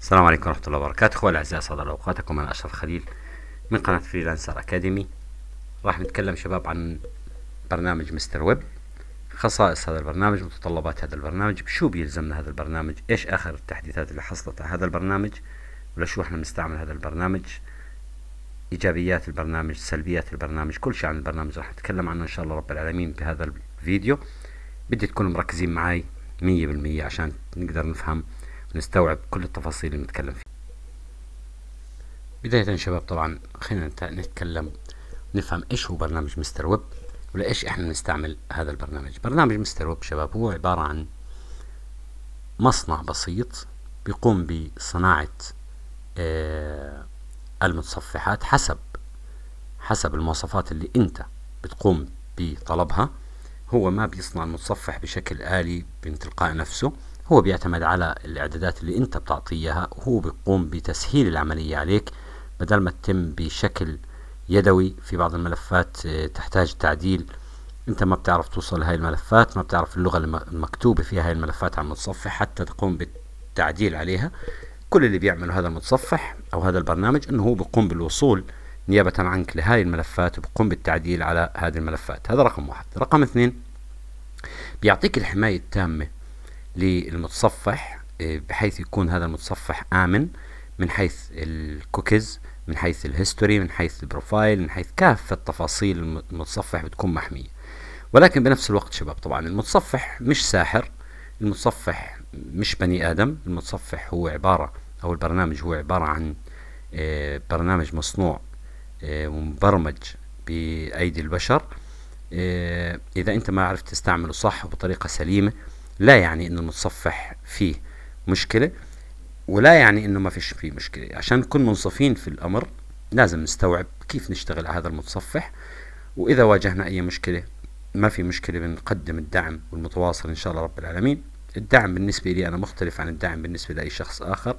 السلام عليكم ورحمة الله وبركاته أخوة الأعزاء صدر أوقاتكم أنا أشرف خليل من قناة فريلانسر أكاديمي راح نتكلم شباب عن برنامج مستر ويب خصائص هذا البرنامج متطلبات هذا البرنامج شو بيلزمنا هذا البرنامج إيش آخر التحديثات اللي حصلت على هذا البرنامج ولشو احنا بنستعمل هذا البرنامج إيجابيات البرنامج سلبيات البرنامج كل شيء عن البرنامج راح نتكلم عنه إن شاء الله رب العالمين بهذا الفيديو بدي تكونوا مركزين معي مية بالمية عشان نقدر نفهم نستوعب كل التفاصيل اللي نتكلم فيها بداية شباب طبعا خلينا نتكلم نفهم ايش هو برنامج مستر ويب ولإيش احنا بنستعمل هذا البرنامج برنامج مستر ويب شباب هو عبارة عن مصنع بسيط بيقوم بصناعة آه المتصفحات حسب حسب المواصفات اللي انت بتقوم بطلبها هو ما بيصنع المتصفح بشكل آلي من تلقاء نفسه هو بيعتمد على الاعدادات اللي انت بتعطيها وهو بيقوم بتسهيل العملية عليك بدل ما تتم بشكل يدوي في بعض الملفات آه، تحتاج تعديل انت ما بتعرف توصل هاي الملفات ما بتعرف اللغة المكتوبة فيها هاي الملفات على المتصفح حتى تقوم بالتعديل عليها كل اللي بيعمله هذا المتصفح او هذا البرنامج انه هو بيقوم بالوصول نيابة عنك لهاي الملفات وبقوم بالتعديل على هذه الملفات هذا رقم واحد رقم اثنين بيعطيك الحماية التامة للمتصفح آه، بحيث يكون هذا المتصفح آمن من حيث الكوكيز من حيث الهيستوري من حيث البروفايل من حيث كافة تفاصيل المتصفح بتكون محمية ولكن بنفس الوقت شباب طبعا المتصفح مش ساحر المتصفح مش بني آدم المتصفح هو عبارة أو البرنامج هو عبارة عن آه، برنامج مصنوع آه، ومبرمج بأيدي البشر إذا أنت ما عرفت تستعمله صح وبطريقة سليمة لا يعني ان المتصفح فيه مشكله ولا يعني انه ما فيش فيه مشكله عشان نكون منصفين في الامر لازم نستوعب كيف نشتغل على هذا المتصفح واذا واجهنا اي مشكله ما في مشكله بنقدم الدعم والمتواصل ان شاء الله رب العالمين الدعم بالنسبه لي انا مختلف عن الدعم بالنسبه لاي شخص اخر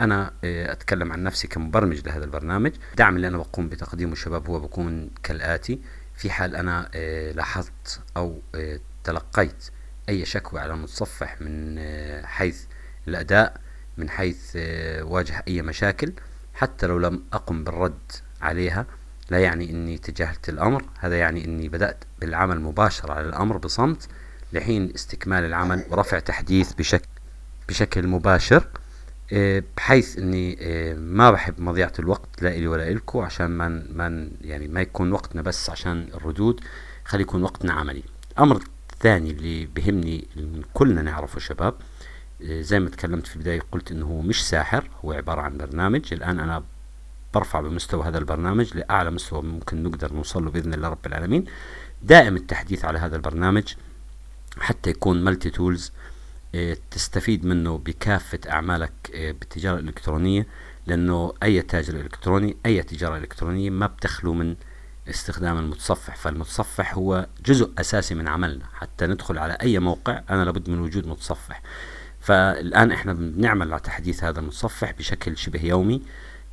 انا آه، اتكلم عن نفسي كمبرمج لهذا البرنامج الدعم اللي انا بقوم بتقديمه الشباب هو بكون كالاتي في حال انا آه، لاحظت او آه، تلقيت أي شكوى على المتصفح من آه، حيث الأداء من حيث آه، واجه أي مشاكل حتى لو لم أقم بالرد عليها لا يعني أني تجاهلت الأمر هذا يعني أني بدأت بالعمل مباشرة على الأمر بصمت لحين استكمال العمل ورفع تحديث بشكل بشكل مباشر آه، بحيث اني ما بحب مضيعة الوقت لا الي ولا الكو عشان ما ما يعني ما يكون وقتنا بس عشان الردود خلي يكون وقتنا عملي امر الثاني اللي بهمني كلنا نعرفه شباب آه، زي ما تكلمت في البداية قلت انه هو مش ساحر هو عبارة عن برنامج الان انا برفع بمستوى هذا البرنامج لأعلى مستوى ممكن نقدر نوصل له بإذن الله رب العالمين دائم التحديث على هذا البرنامج حتى يكون ملتي تولز آه، تستفيد منه بكافة أعمالك آه، بالتجارة الإلكترونية لأنه أي تاجر إلكتروني أي تجارة إلكترونية ما بتخلو من استخدام المتصفح فالمتصفح هو جزء أساسي من عملنا حتى ندخل على أي موقع أنا لابد من وجود متصفح فالآن إحنا بنعمل على تحديث هذا المتصفح بشكل شبه يومي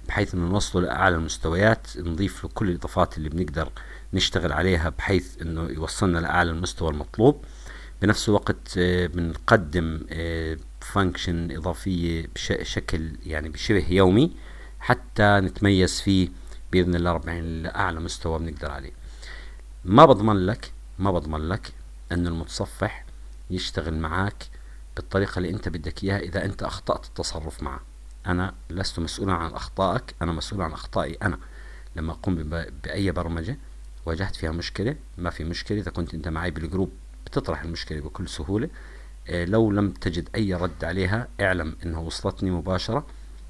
بحيث انه نوصله لاعلى المستويات نضيف له كل الاضافات اللي بنقدر نشتغل عليها بحيث انه يوصلنا لاعلى المستوى المطلوب بنفس الوقت آه، بنقدم فانكشن آه، اضافيه بشكل يعني بشبه يومي حتى نتميز فيه باذن الله رب العالمين لاعلى مستوى بنقدر عليه ما بضمن لك ما بضمن لك ان المتصفح يشتغل معاك بالطريقه اللي انت بدك اياها اذا انت اخطات التصرف معه انا لست مسؤولا عن اخطائك انا مسؤول عن اخطائي انا لما اقوم باي برمجه واجهت فيها مشكله ما في مشكله اذا كنت انت معي بالجروب بتطرح المشكله بكل سهوله آه، لو لم تجد أي رد عليها اعلم انها وصلتني مباشرة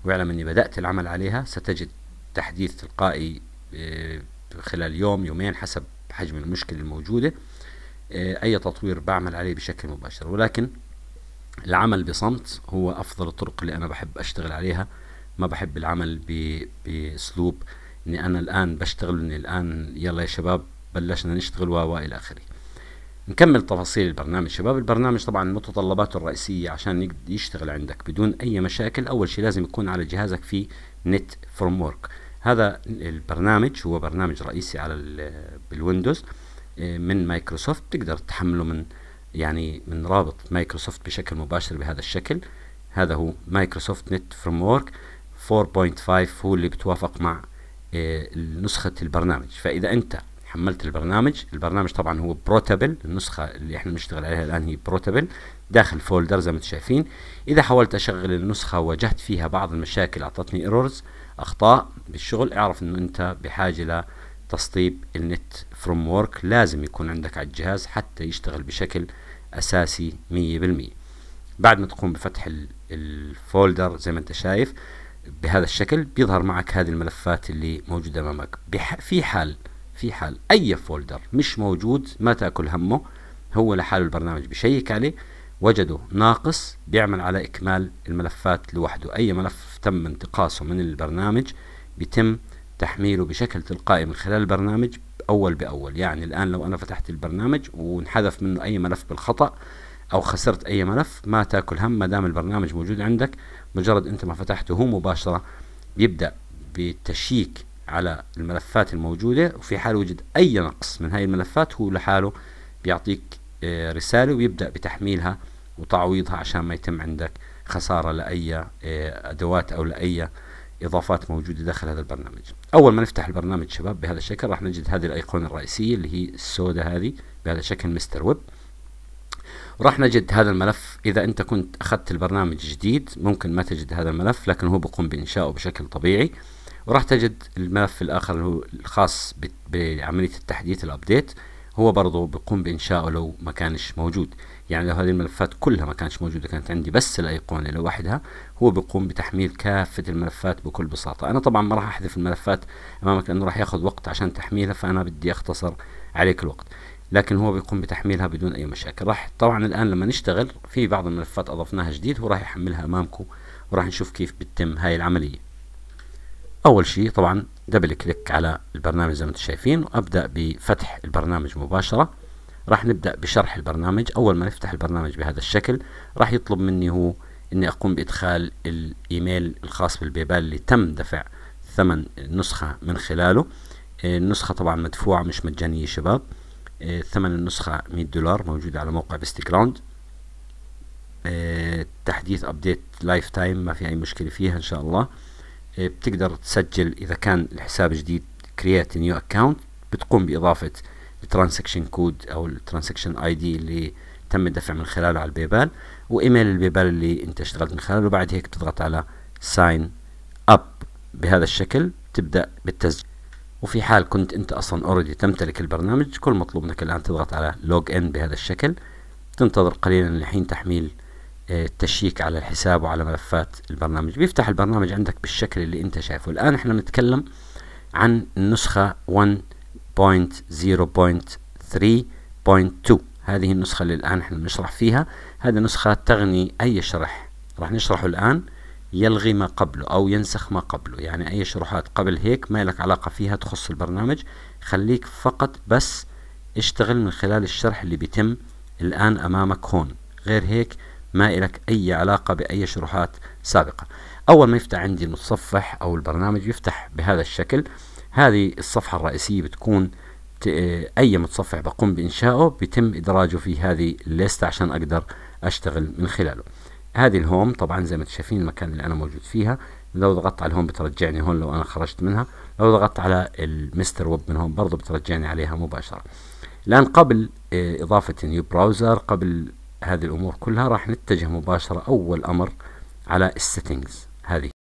واعلم أني بدأت العمل عليها ستجد تحديث تلقائي آه، خلال يوم يومين حسب حجم المشكلة الموجودة آه، أي تطوير بعمل عليه بشكل مباشر ولكن العمل بصمت هو أفضل الطرق اللي أنا بحب أشتغل عليها ما بحب العمل بأسلوب إني أنا الآن بشتغل إني الآن يلا يا شباب بلشنا نشتغل إلى آخره نكمل تفاصيل البرنامج شباب البرنامج طبعا متطلباته الرئيسية عشان يشتغل عندك بدون أي مشاكل أول شيء لازم يكون على جهازك في نت فورمورك ورك هذا البرنامج هو برنامج رئيسي على بالويندوز آه، من مايكروسوفت تقدر تحمله من يعني من رابط مايكروسوفت بشكل مباشر بهذا الشكل هذا هو مايكروسوفت نت فريم وورك 4.5 هو اللي بتوافق مع آه، نسخة البرنامج فإذا أنت حملت البرنامج البرنامج طبعا هو بروتابل النسخة اللي احنا بنشتغل عليها الآن هي بروتابل داخل فولدر زي ما انتم شايفين إذا حاولت أشغل النسخة وواجهت فيها بعض المشاكل أعطتني ايرورز اخطاء بالشغل اعرف انه انت بحاجه لتسطيب النت فروم وورك لازم يكون عندك على الجهاز حتى يشتغل بشكل اساسي 100% بعد ما تقوم بفتح الفولدر زي ما انت شايف بهذا الشكل بيظهر معك هذه الملفات اللي موجوده امامك في حال في حال اي فولدر مش موجود ما تاكل همه هو لحاله البرنامج بشيك عليه وجده ناقص بيعمل على اكمال الملفات لوحده اي ملف تم انتقاصه من البرنامج بيتم تحميله بشكل تلقائي من خلال البرنامج أول بأول يعني الآن لو أنا فتحت البرنامج وانحذف منه أي ملف بالخطأ أو خسرت أي ملف ما تاكل هم ما دام البرنامج موجود عندك مجرد أنت ما فتحته هو مباشرة بيبدأ بتشيك على الملفات الموجودة وفي حال وجد أي نقص من هاي الملفات هو لحاله بيعطيك آه، رسالة ويبدأ بتحميلها وتعويضها عشان ما يتم عندك خسارة لأي آه، أدوات أو لأي إضافات موجودة داخل هذا البرنامج أول ما نفتح البرنامج شباب بهذا الشكل راح نجد هذه الأيقونة الرئيسية اللي هي السوداء هذه بهذا الشكل مستر ويب وراح نجد هذا الملف إذا أنت كنت أخذت البرنامج جديد ممكن ما تجد هذا الملف لكن هو بقوم بإنشائه بشكل طبيعي وراح تجد الملف الآخر اللي هو الخاص بعملية التحديث الأبديت هو برضه بقوم بإنشائه لو ما كانش موجود يعني لو هذه الملفات كلها ما كانتش موجودة كانت عندي بس الأيقونة لوحدها هو بيقوم بتحميل كافة الملفات بكل بساطة أنا طبعا ما راح أحذف الملفات أمامك لأنه راح ياخذ وقت عشان تحميلها فأنا بدي أختصر عليك الوقت لكن هو بيقوم بتحميلها بدون أي مشاكل راح طبعا الآن لما نشتغل في بعض الملفات أضفناها جديد هو راح يحملها أمامكم وراح نشوف كيف بتتم هاي العملية أول شيء طبعا دبل كليك على البرنامج زي ما انتم شايفين وأبدأ بفتح البرنامج مباشرة راح نبدأ بشرح البرنامج أول ما نفتح البرنامج بهذا الشكل راح يطلب مني هو أني أقوم بإدخال الإيميل الخاص بالبيبال اللي تم دفع ثمن النسخة من خلاله آه، النسخة طبعا مدفوعة مش مجانية شباب آه، ثمن النسخة 100 دولار موجودة على موقع بيست جراوند آه، تحديث ابديت لايف تايم ما في اي مشكله فيها ان شاء الله بتقدر تسجل اذا كان الحساب جديد كرييت نيو اكونت بتقوم باضافه الترانسكشن كود او الترانسكشن اي دي اللي تم الدفع من خلاله على البيبال وايميل البيبال اللي انت اشتغلت من خلاله وبعد هيك بتضغط على ساين اب بهذا الشكل تبدا بالتسجيل وفي حال كنت انت اصلا اوريدي تمتلك البرنامج كل مطلوب منك الان تضغط على لوج ان بهذا الشكل تنتظر قليلا لحين تحميل آه، التشيك على الحساب وعلى ملفات البرنامج بيفتح البرنامج عندك بالشكل اللي انت شايفه الان احنا بنتكلم عن النسخة 1 0.3.2 هذه النسخة اللي الآن احنا بنشرح فيها هذه نسخة تغني أي شرح راح نشرحه الآن يلغي ما قبله أو ينسخ ما قبله يعني أي شروحات قبل هيك ما لك علاقة فيها تخص البرنامج خليك فقط بس اشتغل من خلال الشرح اللي بيتم الآن أمامك هون غير هيك ما لك أي علاقة بأي شروحات سابقة أول ما يفتح عندي المتصفح أو البرنامج يفتح بهذا الشكل هذه الصفحة الرئيسية بتكون أي متصفح بقوم بإنشائه بيتم إدراجه في هذه الليست عشان أقدر أشتغل من خلاله هذه الهوم طبعا زي ما انتم شايفين المكان اللي أنا موجود فيها لو ضغطت على الهوم بترجعني هون لو أنا خرجت منها لو ضغطت على المستر ويب من هون برضه بترجعني عليها مباشرة الآن قبل آه، إضافة نيو براوزر قبل هذه الأمور كلها راح نتجه مباشرة أول أمر على السيتنجز هذه